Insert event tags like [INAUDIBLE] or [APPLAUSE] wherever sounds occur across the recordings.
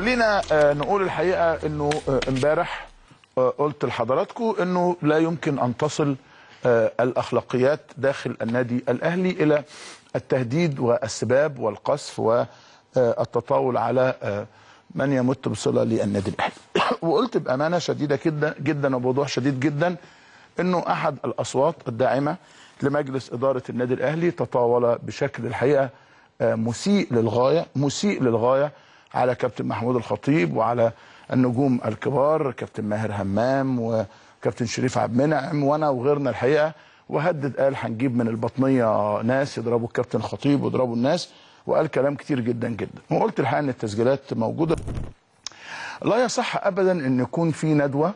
خلينا آه، نقول الحقيقه انه آه، امبارح آه، قلت لحضراتكم انه لا يمكن ان تصل الاخلاقيات داخل النادي الاهلي الى التهديد والسباب والقصف والتطاول على من يمت بصله للنادي الاهلي. [COUGHS] وقلت بامانه شديده جدا جدا وبوضوح شديد جدا انه احد الاصوات الداعمه لمجلس اداره النادي الاهلي تطاول بشكل الحقيقه مسيء للغايه مسيء للغايه على كابتن محمود الخطيب وعلى النجوم الكبار كابتن ماهر همام وكابتن شريف عبد المنعم وانا وغيرنا الحقيقه وهدد قال هنجيب من البطنيه ناس يضربوا الكابتن الخطيب ويضربوا الناس وقال كلام كتير جدا جدا وقلت الحقيقه ان التسجيلات موجوده لا يصح ابدا ان يكون في ندوه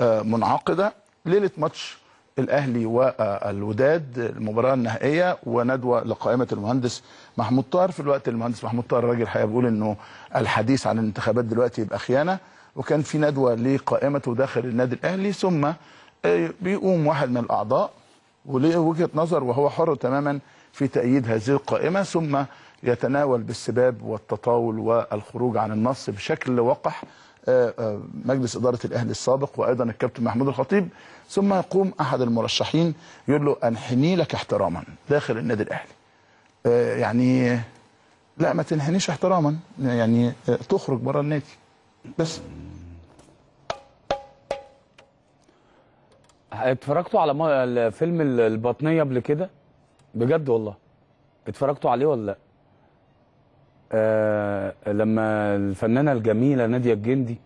آه، منعقده ليله ماتش الاهلي والوداد المباراه النهائيه وندوه لقائمه المهندس محمود طاهر في الوقت المهندس محمود طاهر راجل الحقيقه بيقول انه الحديث عن الانتخابات دلوقتي يبقى خيانه وكان في ندوه لقائمته داخل النادي الاهلي ثم آه، بيقوم واحد من الاعضاء وليه وجهه نظر وهو حر تماما في تأييد هذه القائمة ثم يتناول بالسباب والتطاول والخروج عن النص بشكل وقح آه، آه، مجلس إدارة الأهلي السابق وأيضا الكابتن محمود الخطيب ثم يقوم أحد المرشحين يقول له أنحني لك احتراما داخل النادي الأهلي آه، يعني لا ما تنحنيش احتراما يعني تخرج بره النادي بس اتفرجتوا على فيلم البطنيه قبل كده بجد والله اتفرجتوا عليه ولا لا آه لما الفنانه الجميله ناديه الجندي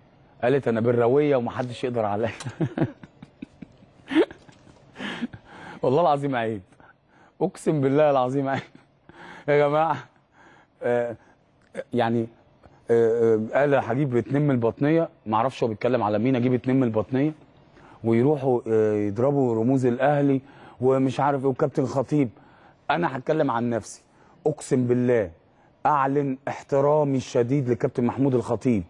قالت انا بالرويه ومحدش يقدر عليا [LAUGHS] والله العظيم عيب اقسم بالله العظيم عيب يا جماعه آه يعني آه, آه، قال هجيب اتنين من البطنيه معرفش هو بيتكلم على مين اجيب اتنين من البطنيه ويروحوا آه، يضربوا رموز الاهلي ومش عارف ايه وكابتن خطيب انا هتكلم عن نفسي اقسم بالله اعلن احترامي الشديد لكابتن محمود الخطيب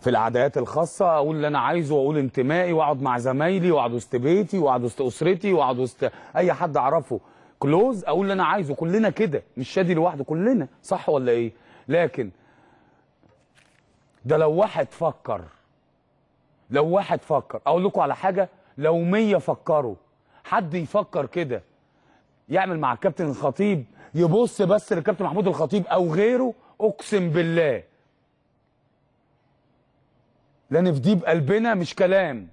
في الاعدادات الخاصه اقول اللي انا عايزه واقول انتمائي واقعد مع زمايلي واقعد وسط بيتي واقعد وسط اسرتي واقعد وسط اي حد اعرفه كلوز اقول اللي انا عايزه كلنا كده مش شادي لوحده كلنا صح ولا ايه لكن ده لو واحد فكر لو واحد فكر اقول لكم على حاجه لو 100 فكروا حد يفكر كده يعمل مع الكابتن الخطيب يبص بس للكابتن محمود الخطيب او غيره اقسم بالله في دي بقلبنا مش كلام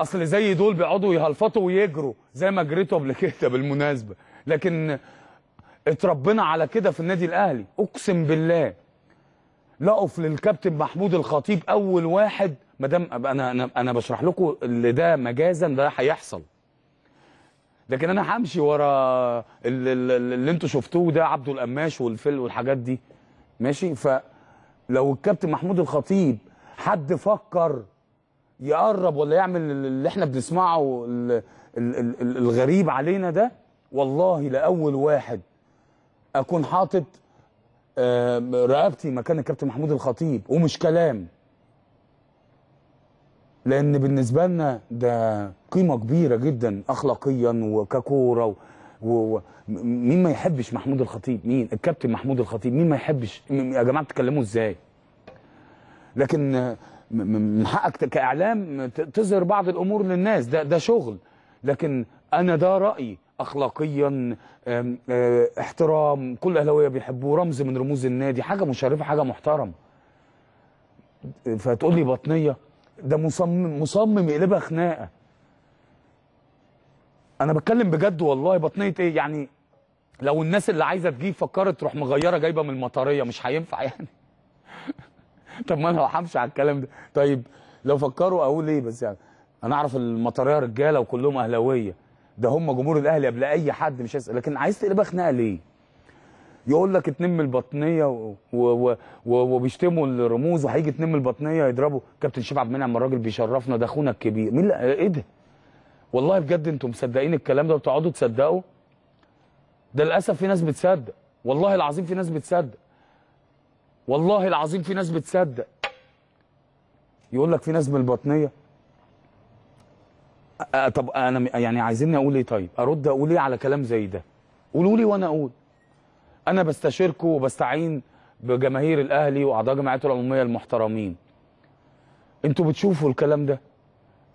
اصل زي دول بيقعدوا يهلفطوا ويجروا زي ما جريتوا قبل كده بالمناسبه لكن اتربنا على كده في النادي الاهلي اقسم بالله لقف للكابتن محمود الخطيب اول واحد ما دام انا انا انا بشرح لكم اللي ده مجازا ده هيحصل لكن انا همشي ورا اللي انتوا شفتوه ده عبده القماش والفل والحاجات دي ماشي فلو الكابتن محمود الخطيب حد فكر يقرب ولا يعمل اللي احنا بنسمعه الغريب علينا ده والله لاول واحد اكون حاطط آه، رقبتي مكان الكابتن محمود الخطيب ومش كلام لان بالنسبه لنا ده قيمه كبيره جدا اخلاقيا وككوره ومين ما يحبش محمود الخطيب مين الكابتن محمود الخطيب مين ما يحبش يا جماعه بتتكلموا ازاي لكن من حقك كاعلام تظهر بعض الامور للناس ده ده شغل لكن انا ده رايي اخلاقيا آه، احترام كل اهلاويه بيحبوه رمز من رموز النادي حاجه مشرفه حاجه محترمه فتقول لي بطنيه ده مصمم مصمم يقلبها خناقه انا بتكلم بجد والله بطنيه ايه يعني لو الناس اللي عايزه تجيب فكرت تروح مغيره جايبه من المطريه مش هينفع يعني [LAUGHS] طب ما انا هحفش على الكلام ده طيب لو فكروا اقول ايه بس يعني انا اعرف المطريه رجاله وكلهم اهلاويه ده هم جمهور الاهلي قبل اي حد مش هيسال لكن عايز تقلبها خناقه ليه يقول لك اتنين من البطنيه وبيشتموا الرموز وهيجي اتنين من البطنيه يضربوا كابتن شيف عبد المنعم الراجل بيشرفنا ده اخونا الكبير مين ايه ده؟ والله بجد انتم مصدقين الكلام ده وبتقعدوا تصدقوا؟ ده للاسف في ناس بتصدق والله العظيم في ناس بتصدق والله العظيم في ناس بتصدق يقول لك في ناس من البطنيه أه طب انا يعني عايزيني اقول ايه طيب؟ ارد اقول ايه على كلام زي ده؟ قولوا لي وانا اقول انا بستشيركم وبستعين بجماهير الاهلي واعضاء جمعيته العموميه المحترمين انتوا بتشوفوا الكلام ده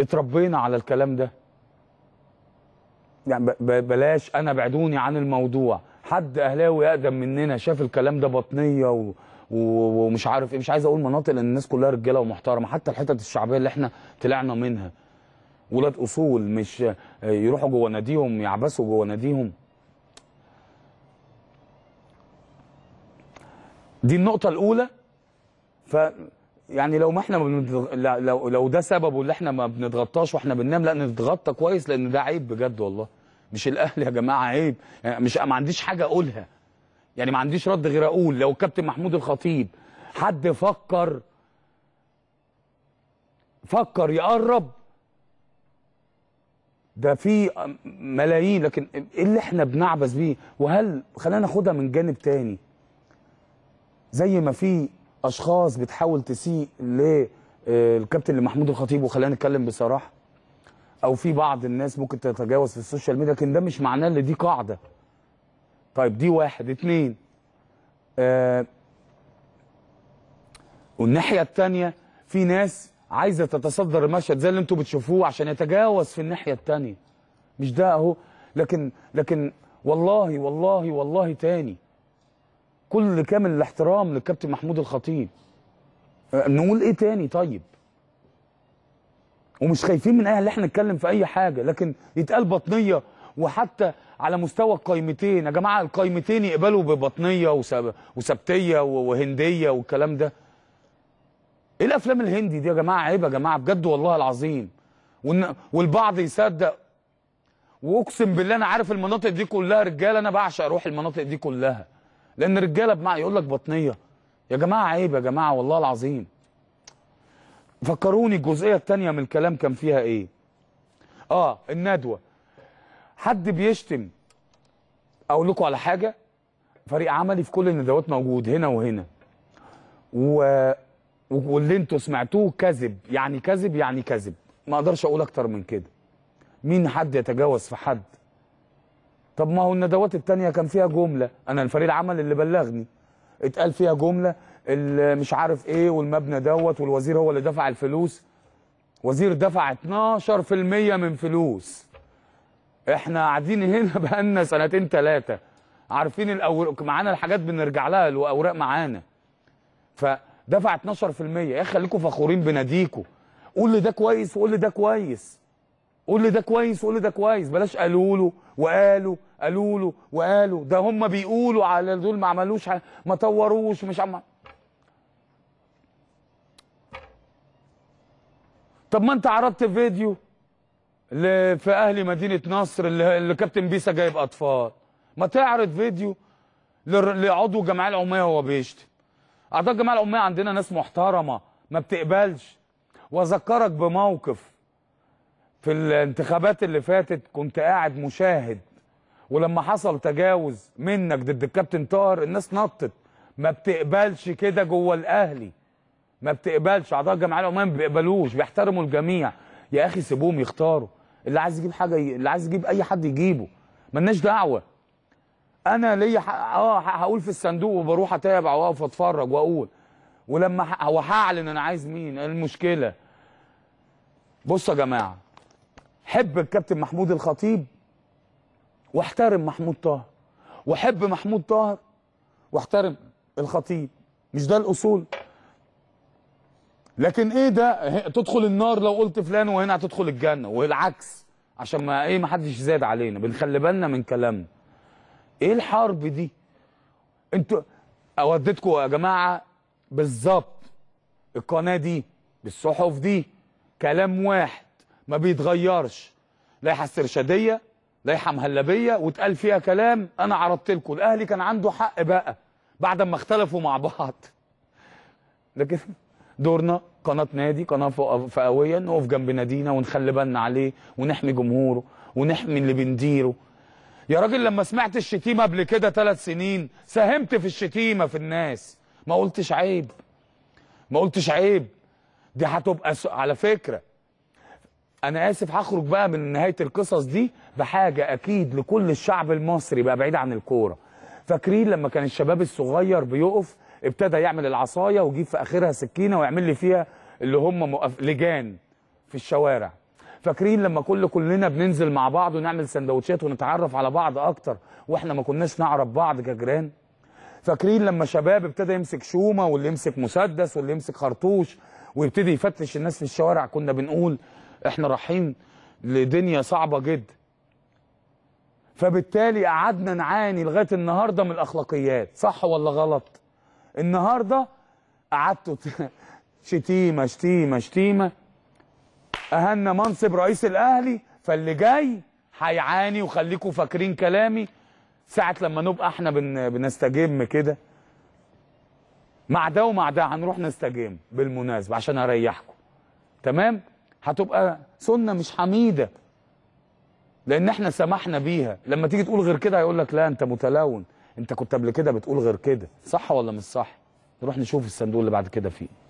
اتربينا على الكلام ده يعني بلاش انا بعدوني عن الموضوع حد اهلاوي اقدم مننا شاف الكلام ده بطنيه و... ومش عارف ايه مش عايز اقول مناطق لان الناس كلها رجاله ومحترمه حتى الحتت الشعبيه اللي احنا طلعنا منها ولاد اصول مش يروحوا جوه ناديهم يعبسوا جوه ناديهم دي النقطة الأولى ف يعني لو ما احنا بنضغ... لو لو ده سببه اللي احنا ما بنتغطاش واحنا بننام لا نتغطى كويس لان ده عيب بجد والله مش الاهلي يا جماعه عيب يعني مش ما عنديش حاجه اقولها يعني ما عنديش رد غير اقول لو الكابتن محمود الخطيب حد فكر فكر يقرب ده في ملايين لكن ايه اللي احنا بنعبث بيه وهل خلينا ناخدها من جانب تاني زي ما في اشخاص بتحاول تسيء للكابتن آه، محمود الخطيب وخلينا نتكلم بصراحه او في بعض الناس ممكن تتجاوز في السوشيال ميديا لكن ده مش معناه ان دي قاعده طيب دي واحد اتنين آه والناحيه الثانيه في ناس عايزه تتصدر المشهد زي اللي انتم بتشوفوه عشان يتجاوز في الناحيه الثانيه مش ده اهو لكن لكن والله والله والله تاني كل كامل الاحترام للكابتن محمود الخطيب آه، نقول ايه تاني طيب ومش خايفين من اللي احنا نتكلم في اي حاجه لكن يتقال بطنيه وحتى على مستوى القايمتين يا جماعه القايمتين يقبلوا ببطنيه وسب... وسبتيه وهنديه والكلام ده ايه الافلام الهندي دي يا جماعه عيب يا جماعه بجد والله العظيم وإن... والبعض يصدق واقسم بالله انا عارف المناطق دي كلها رجاله انا بعشق اروح المناطق دي كلها لان الرجاله بمع يقول لك بطنيه يا جماعه عيب يا جماعه والله العظيم فكروني الجزئيه الثانيه من الكلام كان فيها ايه اه الندوه حد بيشتم اقول لكم على حاجه فريق عملي في كل الندوات موجود هنا وهنا و... واللي انتوا سمعتوه كذب يعني كذب يعني كذب ما اقدرش اقول اكتر من كده مين حد يتجاوز في حد طب ما هو الندوات التانية كان فيها جملة أنا الفريق العمل اللي بلغني اتقال فيها جملة اللي مش عارف إيه والمبنى دوت والوزير هو اللي دفع الفلوس وزير دفع 12% من فلوس احنا قاعدين هنا [LAUGHS] بقالنا سنتين ثلاثة عارفين الأول معانا الحاجات بنرجع لها الأوراق معانا فدفع 12% يا خليكم فخورين بناديكوا قول لي ده كويس وقول لي ده كويس قول لي ده كويس وقول لي ده كويس بلاش قالوا له وقالوا قالوا له وقالوا ده هم بيقولوا على دول ما عملوش ما طوروش مش عم طب ما انت عرضت فيديو في اهلي مدينه نصر اللي, اللي كابتن بيسا جايب اطفال ما تعرض فيديو لعضو جمعيه العموميه وهو بيشتم اعضاء الجمعيه العموميه عندنا ناس محترمه ما بتقبلش واذكرك بموقف في الانتخابات اللي فاتت كنت قاعد مشاهد ولما حصل تجاوز منك ضد الكابتن طاهر الناس نطت ما بتقبلش كده جوه الاهلي ما بتقبلش اعضاء الجمعيه العموميه ما بيقبلوش بيحترموا الجميع يا اخي سيبوهم يختاروا اللي عايز يجيب حاجه ي... اللي عايز يجيب اي حد يجيبه ملناش دعوه انا ليا ح... اه هقول في الصندوق وبروح اتابع واقف اتفرج واقول ولما ه... وهعلن انا عايز مين إيه المشكله بصوا يا جماعه حب الكابتن محمود الخطيب واحترم محمود طاهر وحب محمود طاهر واحترم الخطيب مش ده الاصول لكن ايه ده تدخل النار لو قلت فلان وهنا هتدخل الجنه والعكس عشان ما ايه ما حدش زاد علينا بنخلي بالنا من كلامنا ايه الحرب دي انتوا اوديتكم يا جماعه بالظبط القناه دي بالصحف دي كلام واحد ما بيتغيرش لائحه استرشاديه لائحه مهلبيه واتقال فيها كلام انا عرضت لكم الاهلي كان عنده حق بقى بعد ما اختلفوا مع بعض لكن دورنا قناه نادي قناه فئويه نقف جنب نادينا ونخلي بالنا عليه ونحمي جمهوره ونحمي اللي بنديره يا راجل لما سمعت الشتيمه قبل كده ثلاث سنين ساهمت في الشتيمه في الناس ما قلتش عيب ما قلتش عيب دي هتبقى على فكره انا اسف هخرج بقى من نهايه القصص دي بحاجه اكيد لكل الشعب المصري بقى بعيد عن الكوره فاكرين لما كان الشباب الصغير بيقف ابتدى يعمل العصايه ويجيب في اخرها سكينه ويعمل لي فيها اللي هم مؤف... لجان في الشوارع فاكرين لما كل كلنا بننزل مع بعض ونعمل سندوتشات ونتعرف على بعض اكتر واحنا ما كناش نعرف بعض كجيران فاكرين لما شباب ابتدى يمسك شومه واللي يمسك مسدس واللي يمسك خرطوش ويبتدي يفتش الناس في الشوارع كنا بنقول احنا رايحين لدنيا صعبه جدا فبالتالي قعدنا نعاني لغايه النهارده من الاخلاقيات صح ولا غلط النهارده قعدتوا [LAUGHS] شتيمه شتيمه شتيمه اهنا منصب رئيس الاهلي فاللي جاي هيعاني وخليكم فاكرين كلامي ساعه لما نبقى احنا بن... بنستجم كده مع ده ومع ده هنروح نستجم بالمناسبه عشان اريحكم تمام هتبقى سنه مش حميده لان احنا سمحنا بيها لما تيجي تقول غير كده هيقول لك لا انت متلون انت كنت قبل كده بتقول غير كده صح ولا مش صح نروح نشوف الصندوق اللي بعد كده فيه